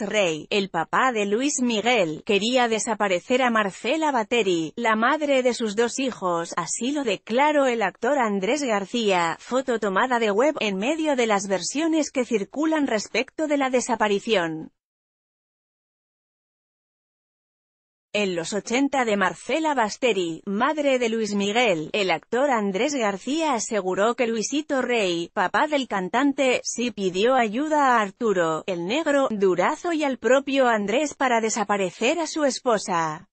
Rey, el papá de Luis Miguel, quería desaparecer a Marcela Bateri, la madre de sus dos hijos, así lo declaró el actor Andrés García, foto tomada de web en medio de las versiones que circulan respecto de la desaparición. En los 80 de Marcela Basteri, madre de Luis Miguel, el actor Andrés García aseguró que Luisito Rey, papá del cantante, sí pidió ayuda a Arturo, el negro, Durazo y al propio Andrés para desaparecer a su esposa.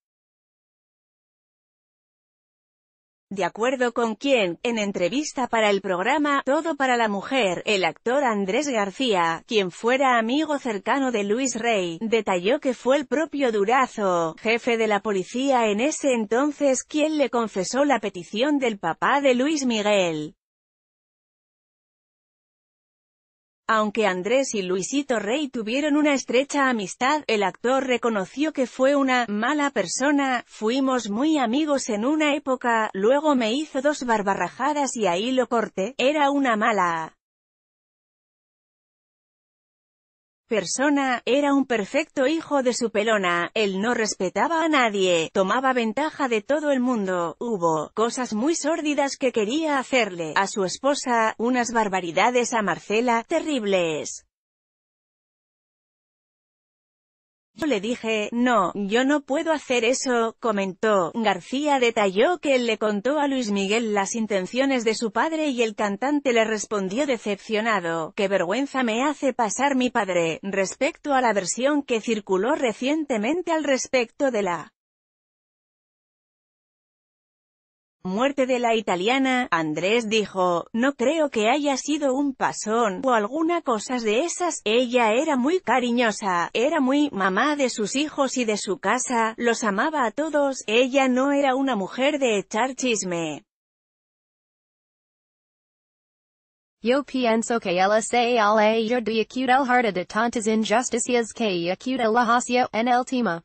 De acuerdo con quien, en entrevista para el programa Todo para la Mujer, el actor Andrés García, quien fuera amigo cercano de Luis Rey, detalló que fue el propio Durazo, jefe de la policía en ese entonces quien le confesó la petición del papá de Luis Miguel. Aunque Andrés y Luisito Rey tuvieron una estrecha amistad, el actor reconoció que fue una «mala persona», fuimos muy amigos en una época, luego me hizo dos barbarrajadas y ahí lo corté, era una mala... persona, era un perfecto hijo de su pelona, él no respetaba a nadie, tomaba ventaja de todo el mundo, hubo, cosas muy sórdidas que quería hacerle, a su esposa, unas barbaridades a Marcela, terribles. Yo le dije, no, yo no puedo hacer eso, comentó. García detalló que él le contó a Luis Miguel las intenciones de su padre y el cantante le respondió decepcionado, qué vergüenza me hace pasar mi padre, respecto a la versión que circuló recientemente al respecto de la muerte de la italiana, Andrés dijo, no creo que haya sido un pasón, o alguna cosa de esas, ella era muy cariñosa, era muy mamá de sus hijos y de su casa, los amaba a todos, ella no era una mujer de echar chisme. Yo pienso que ella se ha de al de tantas injusticias que la hacia en el tema.